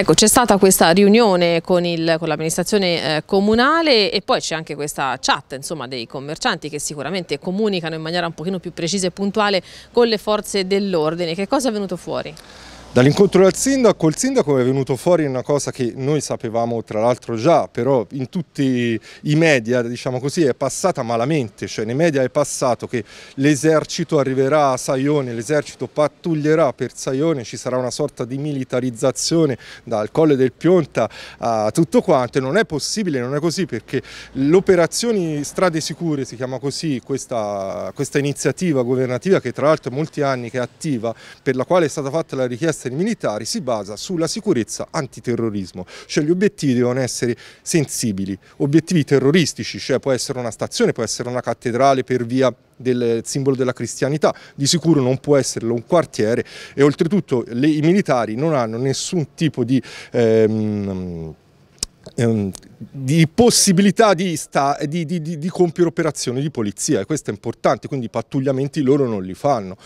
Ecco, c'è stata questa riunione con, l'amministrazione eh, comunale e poi c'è anche questa chat insomma, dei commercianti che sicuramente comunicano in maniera un pochino più precisa e puntuale con le forze dell'ordine. Che cosa è venuto fuori? Dall'incontro al sindaco, il sindaco è venuto fuori una cosa che noi sapevamo tra l'altro già, però in tutti i media, diciamo così, è passata malamente, cioè nei media è passato che l'esercito arriverà a Saione, l'esercito pattuglierà per Saione, ci sarà una sorta di militarizzazione dal Colle del Pionta a tutto quanto e non è possibile, non è così perché l'operazione Strade Sicure, si chiama così questa, questa iniziativa governativa che tra l'altro è molti anni che è attiva, per la quale è stata fatta la richiesta essere militari si basa sulla sicurezza antiterrorismo, cioè gli obiettivi devono essere sensibili, obiettivi terroristici, cioè può essere una stazione, può essere una cattedrale per via del simbolo della cristianità, di sicuro non può esserlo un quartiere e oltretutto le, i militari non hanno nessun tipo di... Ehm, ehm di possibilità di, sta, di, di, di, compiere operazioni di polizia e questo è importante, quindi i pattugliamenti loro non li fanno.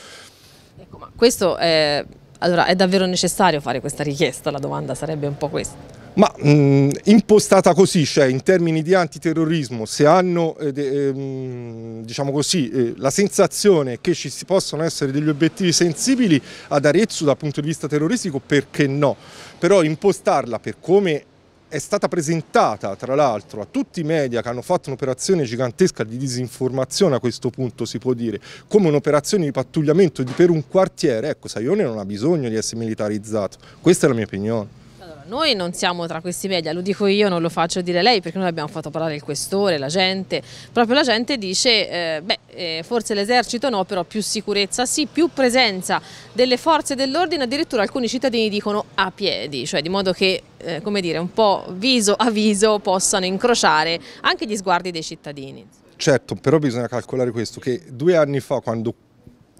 Ecco, questo è allora è davvero necessario fare questa richiesta? La domanda sarebbe un po' questa. Ma mh, mm, impostata così, cioè in termini di antiterrorismo, se hanno eh, eh, diciamo così, eh, la sensazione che ci possono essere degli obiettivi sensibili ad Arezzo dal punto di vista terroristico, perché no? Però impostarla per come è stata presentata tra l'altro a tutti i media che hanno fatto un'operazione gigantesca di disinformazione a questo punto si può dire, come un'operazione di pattugliamento per un quartiere, ecco Saione non ha bisogno di essere militarizzato, questa è la mia opinione. Noi non siamo tra questi media, lo dico io, non lo faccio dire lei perché noi abbiamo fatto parlare il questore, la gente, proprio la gente dice eh, beh eh, forse l'esercito no però più sicurezza sì, più presenza delle forze dell'ordine, addirittura alcuni cittadini dicono a piedi, cioè di modo che eh, come dire un po' viso a viso possano incrociare anche gli sguardi dei cittadini. Certo, però bisogna calcolare questo, che due anni fa quando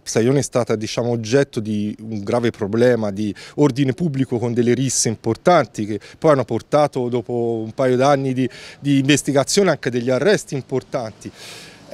Saione è stata diciamo, oggetto di un grave problema di ordine pubblico con delle risse importanti che poi hanno portato dopo un paio d'anni di, di investigazione anche degli arresti importanti.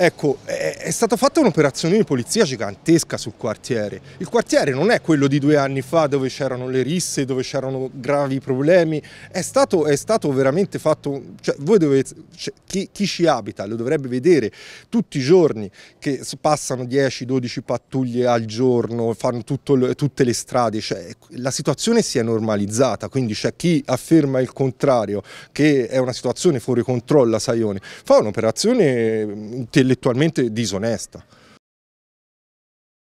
Ecco, è, stata fatta un'operazione di polizia gigantesca sul quartiere. Il quartiere non è quello di due anni fa dove c'erano le risse, dove c'erano gravi problemi. È stato, è stato, veramente fatto... Cioè, voi dovete, cioè, chi, chi, ci abita lo dovrebbe vedere tutti i giorni che passano 10-12 pattuglie al giorno, fanno tutto, tutte le strade. Cioè, ecco, la situazione si è normalizzata, quindi c'è chi afferma il contrario, che è una situazione fuori controllo a Saione, fa un'operazione intellettuale intellettualmente disonesta.